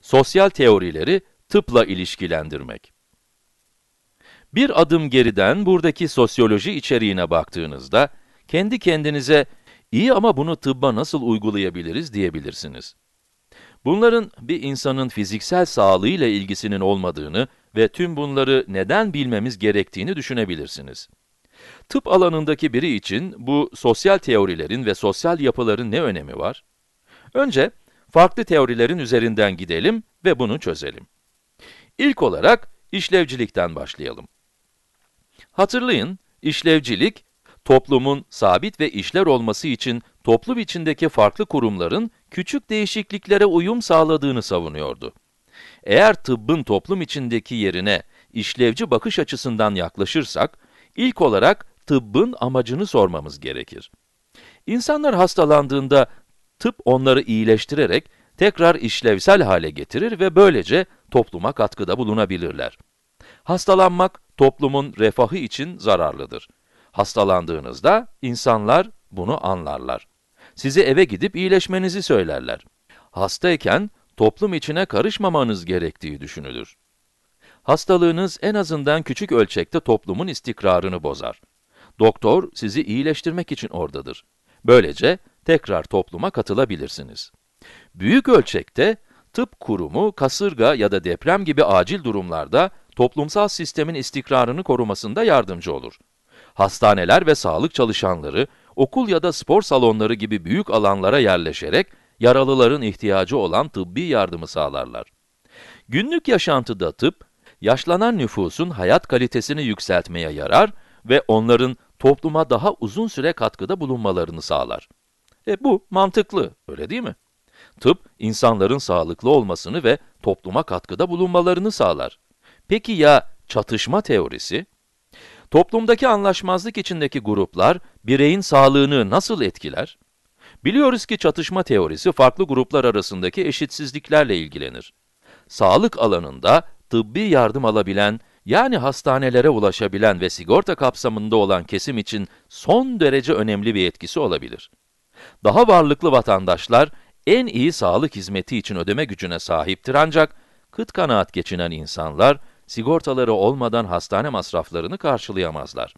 sosyal teorileri tıpla ilişkilendirmek. Bir adım geriden buradaki sosyoloji içeriğine baktığınızda, kendi kendinize iyi ama bunu tıbba nasıl uygulayabiliriz diyebilirsiniz. Bunların bir insanın fiziksel sağlığıyla ilgisinin olmadığını ve tüm bunları neden bilmemiz gerektiğini düşünebilirsiniz. Tıp alanındaki biri için bu sosyal teorilerin ve sosyal yapıların ne önemi var? Önce farklı teorilerin üzerinden gidelim ve bunu çözelim. İlk olarak işlevcilikten başlayalım. Hatırlayın, işlevcilik, toplumun sabit ve işler olması için toplum içindeki farklı kurumların küçük değişikliklere uyum sağladığını savunuyordu. Eğer tıbbın toplum içindeki yerine işlevci bakış açısından yaklaşırsak, ilk olarak tıbbın amacını sormamız gerekir. İnsanlar hastalandığında tıp onları iyileştirerek tekrar işlevsel hale getirir ve böylece topluma katkıda bulunabilirler. Hastalanmak toplumun refahı için zararlıdır. Hastalandığınızda insanlar bunu anlarlar. Sizi eve gidip iyileşmenizi söylerler. Hastayken toplum içine karışmamanız gerektiği düşünülür. Hastalığınız en azından küçük ölçekte toplumun istikrarını bozar. Doktor sizi iyileştirmek için oradadır. Böylece tekrar topluma katılabilirsiniz. Büyük ölçekte tıp kurumu kasırga ya da deprem gibi acil durumlarda toplumsal sistemin istikrarını korumasında yardımcı olur. Hastaneler ve sağlık çalışanları okul ya da spor salonları gibi büyük alanlara yerleşerek yaralıların ihtiyacı olan tıbbi yardımı sağlarlar. Günlük yaşantıda tıp, yaşlanan nüfusun hayat kalitesini yükseltmeye yarar ve onların topluma daha uzun süre katkıda bulunmalarını sağlar. E bu mantıklı, öyle değil mi? Tıp, insanların sağlıklı olmasını ve topluma katkıda bulunmalarını sağlar. Peki ya çatışma teorisi? Toplumdaki anlaşmazlık içindeki gruplar, bireyin sağlığını nasıl etkiler? Biliyoruz ki çatışma teorisi farklı gruplar arasındaki eşitsizliklerle ilgilenir. Sağlık alanında tıbbi yardım alabilen, yani hastanelere ulaşabilen ve sigorta kapsamında olan kesim için son derece önemli bir etkisi olabilir. Daha varlıklı vatandaşlar en iyi sağlık hizmeti için ödeme gücüne sahiptir ancak kıt kanaat geçinen insanlar sigortaları olmadan hastane masraflarını karşılayamazlar.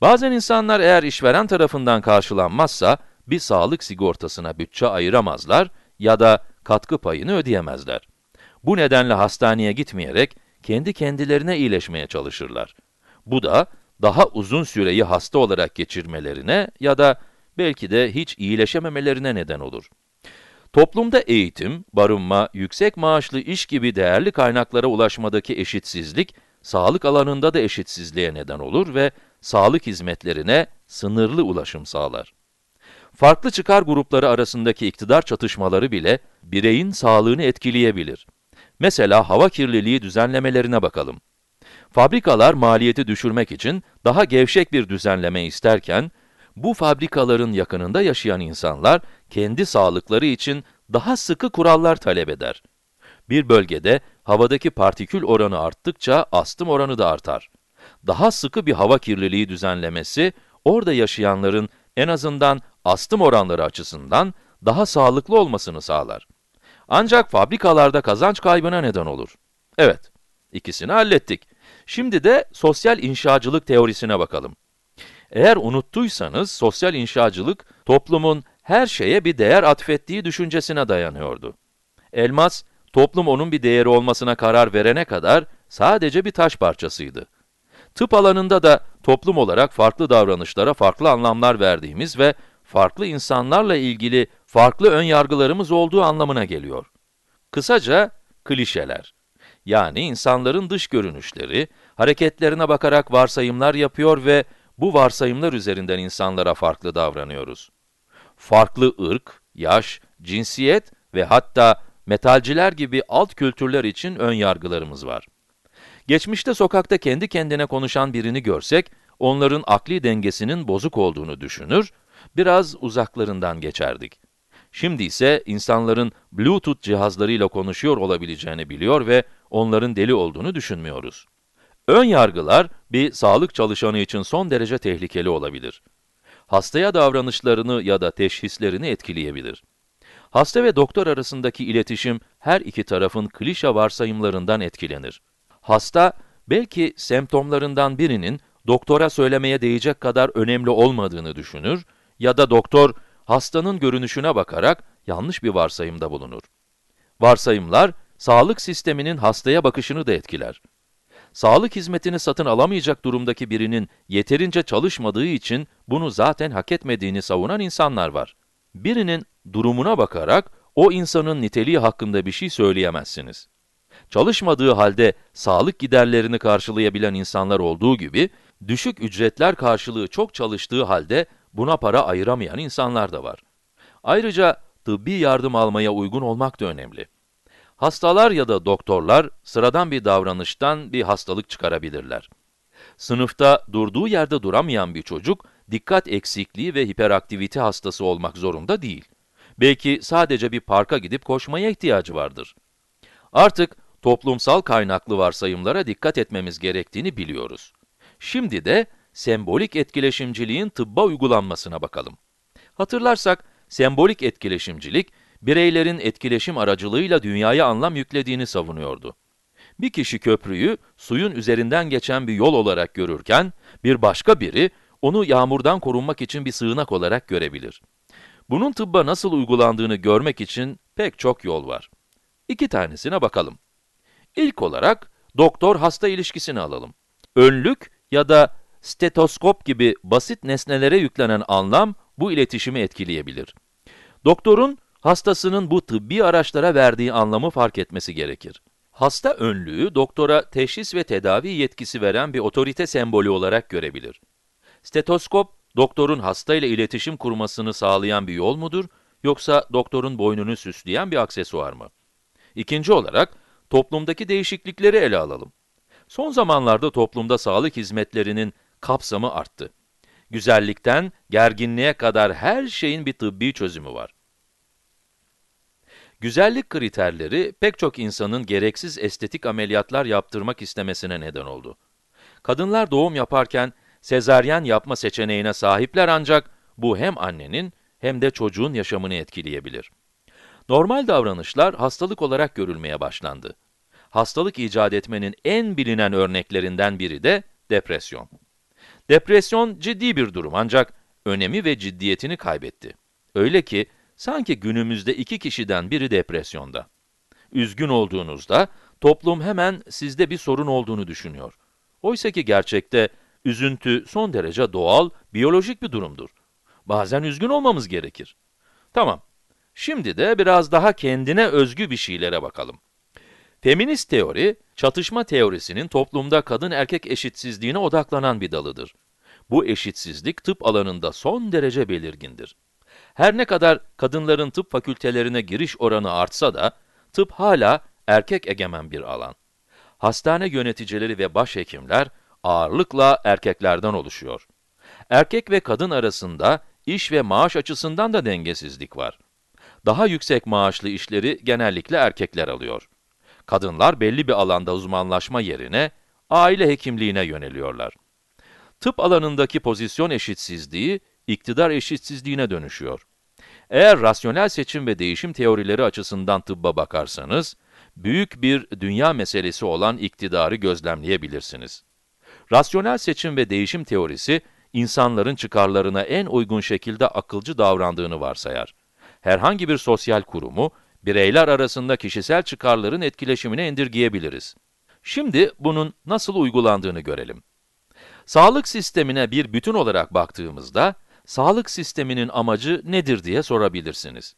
Bazen insanlar eğer işveren tarafından karşılanmazsa bir sağlık sigortasına bütçe ayıramazlar ya da katkı payını ödeyemezler. Bu nedenle hastaneye gitmeyerek kendi kendilerine iyileşmeye çalışırlar. Bu da daha uzun süreyi hasta olarak geçirmelerine ya da belki de hiç iyileşememelerine neden olur. Toplumda eğitim, barınma, yüksek maaşlı iş gibi değerli kaynaklara ulaşmadaki eşitsizlik, sağlık alanında da eşitsizliğe neden olur ve sağlık hizmetlerine sınırlı ulaşım sağlar. Farklı çıkar grupları arasındaki iktidar çatışmaları bile bireyin sağlığını etkileyebilir. Mesela hava kirliliği düzenlemelerine bakalım. Fabrikalar maliyeti düşürmek için daha gevşek bir düzenleme isterken, bu fabrikaların yakınında yaşayan insanlar kendi sağlıkları için daha sıkı kurallar talep eder. Bir bölgede havadaki partikül oranı arttıkça astım oranı da artar. Daha sıkı bir hava kirliliği düzenlemesi, orada yaşayanların en azından astım oranları açısından daha sağlıklı olmasını sağlar. Ancak fabrikalarda kazanç kaybına neden olur. Evet, ikisini hallettik. Şimdi de sosyal inşacılık teorisine bakalım. Eğer unuttuysanız sosyal inşacılık toplumun her şeye bir değer atfettiği düşüncesine dayanıyordu. Elmas, toplum onun bir değeri olmasına karar verene kadar sadece bir taş parçasıydı. Tıp alanında da toplum olarak farklı davranışlara farklı anlamlar verdiğimiz ve farklı insanlarla ilgili farklı ön yargılarımız olduğu anlamına geliyor. Kısaca klişeler. Yani insanların dış görünüşleri, hareketlerine bakarak varsayımlar yapıyor ve bu varsayımlar üzerinden insanlara farklı davranıyoruz. Farklı ırk, yaş, cinsiyet ve hatta metalciler gibi alt kültürler için ön yargılarımız var. Geçmişte sokakta kendi kendine konuşan birini görsek, onların akli dengesinin bozuk olduğunu düşünür, biraz uzaklarından geçerdik. Şimdi ise insanların Bluetooth cihazlarıyla konuşuyor olabileceğini biliyor ve onların deli olduğunu düşünmüyoruz. Ön yargılar bir sağlık çalışanı için son derece tehlikeli olabilir. Hastaya davranışlarını ya da teşhislerini etkileyebilir. Hasta ve doktor arasındaki iletişim her iki tarafın klişe varsayımlarından etkilenir. Hasta, belki semptomlarından birinin doktora söylemeye değecek kadar önemli olmadığını düşünür ya da doktor, hastanın görünüşüne bakarak yanlış bir varsayımda bulunur. Varsayımlar, sağlık sisteminin hastaya bakışını da etkiler sağlık hizmetini satın alamayacak durumdaki birinin yeterince çalışmadığı için bunu zaten hak etmediğini savunan insanlar var. Birinin durumuna bakarak o insanın niteliği hakkında bir şey söyleyemezsiniz. Çalışmadığı halde sağlık giderlerini karşılayabilen insanlar olduğu gibi, düşük ücretler karşılığı çok çalıştığı halde buna para ayıramayan insanlar da var. Ayrıca tıbbi yardım almaya uygun olmak da önemli. Hastalar ya da doktorlar sıradan bir davranıştan bir hastalık çıkarabilirler. Sınıfta durduğu yerde duramayan bir çocuk, dikkat eksikliği ve hiperaktivite hastası olmak zorunda değil. Belki sadece bir parka gidip koşmaya ihtiyacı vardır. Artık toplumsal kaynaklı varsayımlara dikkat etmemiz gerektiğini biliyoruz. Şimdi de sembolik etkileşimciliğin tıbba uygulanmasına bakalım. Hatırlarsak, sembolik etkileşimcilik, bireylerin etkileşim aracılığıyla dünyaya anlam yüklediğini savunuyordu. Bir kişi köprüyü suyun üzerinden geçen bir yol olarak görürken, bir başka biri onu yağmurdan korunmak için bir sığınak olarak görebilir. Bunun tıbba nasıl uygulandığını görmek için pek çok yol var. İki tanesine bakalım. İlk olarak doktor-hasta ilişkisini alalım. Önlük ya da stetoskop gibi basit nesnelere yüklenen anlam bu iletişimi etkileyebilir. Doktorun hastasının bu tıbbi araçlara verdiği anlamı fark etmesi gerekir. Hasta önlüğü, doktora teşhis ve tedavi yetkisi veren bir otorite sembolü olarak görebilir. Stetoskop, doktorun hastayla iletişim kurmasını sağlayan bir yol mudur, yoksa doktorun boynunu süsleyen bir aksesuar mı? İkinci olarak, toplumdaki değişiklikleri ele alalım. Son zamanlarda toplumda sağlık hizmetlerinin kapsamı arttı. Güzellikten gerginliğe kadar her şeyin bir tıbbi çözümü var. Güzellik kriterleri pek çok insanın gereksiz estetik ameliyatlar yaptırmak istemesine neden oldu. Kadınlar doğum yaparken sezaryen yapma seçeneğine sahipler ancak bu hem annenin hem de çocuğun yaşamını etkileyebilir. Normal davranışlar hastalık olarak görülmeye başlandı. Hastalık icat etmenin en bilinen örneklerinden biri de depresyon. Depresyon ciddi bir durum ancak önemi ve ciddiyetini kaybetti. Öyle ki Sanki günümüzde iki kişiden biri depresyonda. Üzgün olduğunuzda toplum hemen sizde bir sorun olduğunu düşünüyor. Oysa ki gerçekte üzüntü son derece doğal, biyolojik bir durumdur. Bazen üzgün olmamız gerekir. Tamam, şimdi de biraz daha kendine özgü bir şeylere bakalım. Feminist teori, çatışma teorisinin toplumda kadın erkek eşitsizliğine odaklanan bir dalıdır. Bu eşitsizlik tıp alanında son derece belirgindir. Her ne kadar kadınların tıp fakültelerine giriş oranı artsa da, tıp hala erkek egemen bir alan. Hastane yöneticileri ve başhekimler ağırlıkla erkeklerden oluşuyor. Erkek ve kadın arasında iş ve maaş açısından da dengesizlik var. Daha yüksek maaşlı işleri genellikle erkekler alıyor. Kadınlar belli bir alanda uzmanlaşma yerine aile hekimliğine yöneliyorlar. Tıp alanındaki pozisyon eşitsizliği iktidar eşitsizliğine dönüşüyor. Eğer rasyonel seçim ve değişim teorileri açısından tıbba bakarsanız, büyük bir dünya meselesi olan iktidarı gözlemleyebilirsiniz. Rasyonel seçim ve değişim teorisi, insanların çıkarlarına en uygun şekilde akılcı davrandığını varsayar. Herhangi bir sosyal kurumu, bireyler arasında kişisel çıkarların etkileşimine indirgeyebiliriz. Şimdi bunun nasıl uygulandığını görelim. Sağlık sistemine bir bütün olarak baktığımızda, sağlık sisteminin amacı nedir diye sorabilirsiniz.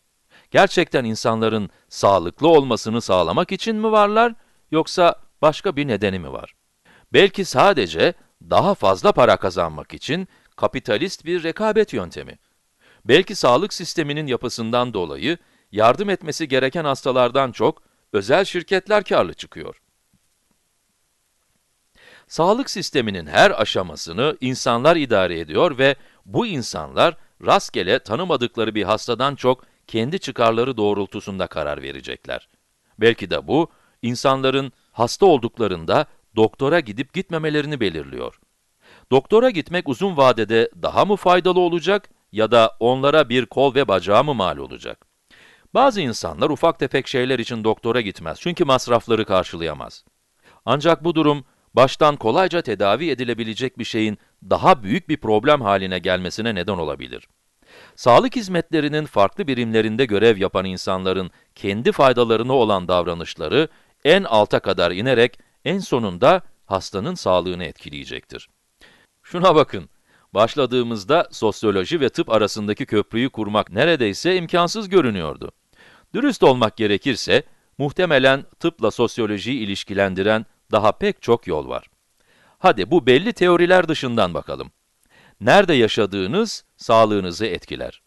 Gerçekten insanların sağlıklı olmasını sağlamak için mi varlar yoksa başka bir nedeni mi var? Belki sadece daha fazla para kazanmak için kapitalist bir rekabet yöntemi. Belki sağlık sisteminin yapısından dolayı yardım etmesi gereken hastalardan çok özel şirketler karlı çıkıyor. Sağlık sisteminin her aşamasını insanlar idare ediyor ve bu insanlar rastgele tanımadıkları bir hastadan çok kendi çıkarları doğrultusunda karar verecekler. Belki de bu, insanların hasta olduklarında doktora gidip gitmemelerini belirliyor. Doktora gitmek uzun vadede daha mı faydalı olacak ya da onlara bir kol ve bacağı mı mal olacak? Bazı insanlar ufak tefek şeyler için doktora gitmez çünkü masrafları karşılayamaz. Ancak bu durum, baştan kolayca tedavi edilebilecek bir şeyin daha büyük bir problem haline gelmesine neden olabilir. Sağlık hizmetlerinin farklı birimlerinde görev yapan insanların kendi faydalarına olan davranışları en alta kadar inerek en sonunda hastanın sağlığını etkileyecektir. Şuna bakın, başladığımızda sosyoloji ve tıp arasındaki köprüyü kurmak neredeyse imkansız görünüyordu. Dürüst olmak gerekirse, muhtemelen tıpla sosyolojiyi ilişkilendiren daha pek çok yol var. Hadi bu belli teoriler dışından bakalım. Nerede yaşadığınız sağlığınızı etkiler.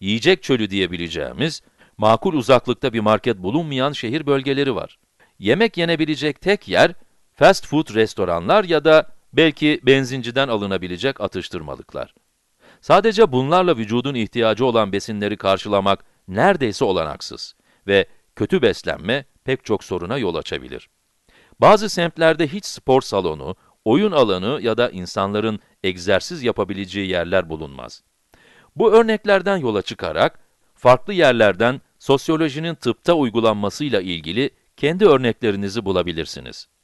Yiyecek çölü diyebileceğimiz, makul uzaklıkta bir market bulunmayan şehir bölgeleri var. Yemek yenebilecek tek yer fast food restoranlar ya da belki benzinciden alınabilecek atıştırmalıklar. Sadece bunlarla vücudun ihtiyacı olan besinleri karşılamak neredeyse olanaksız ve kötü beslenme pek çok soruna yol açabilir. Bazı semtlerde hiç spor salonu, oyun alanı ya da insanların egzersiz yapabileceği yerler bulunmaz. Bu örneklerden yola çıkarak, farklı yerlerden sosyolojinin tıpta uygulanmasıyla ilgili kendi örneklerinizi bulabilirsiniz.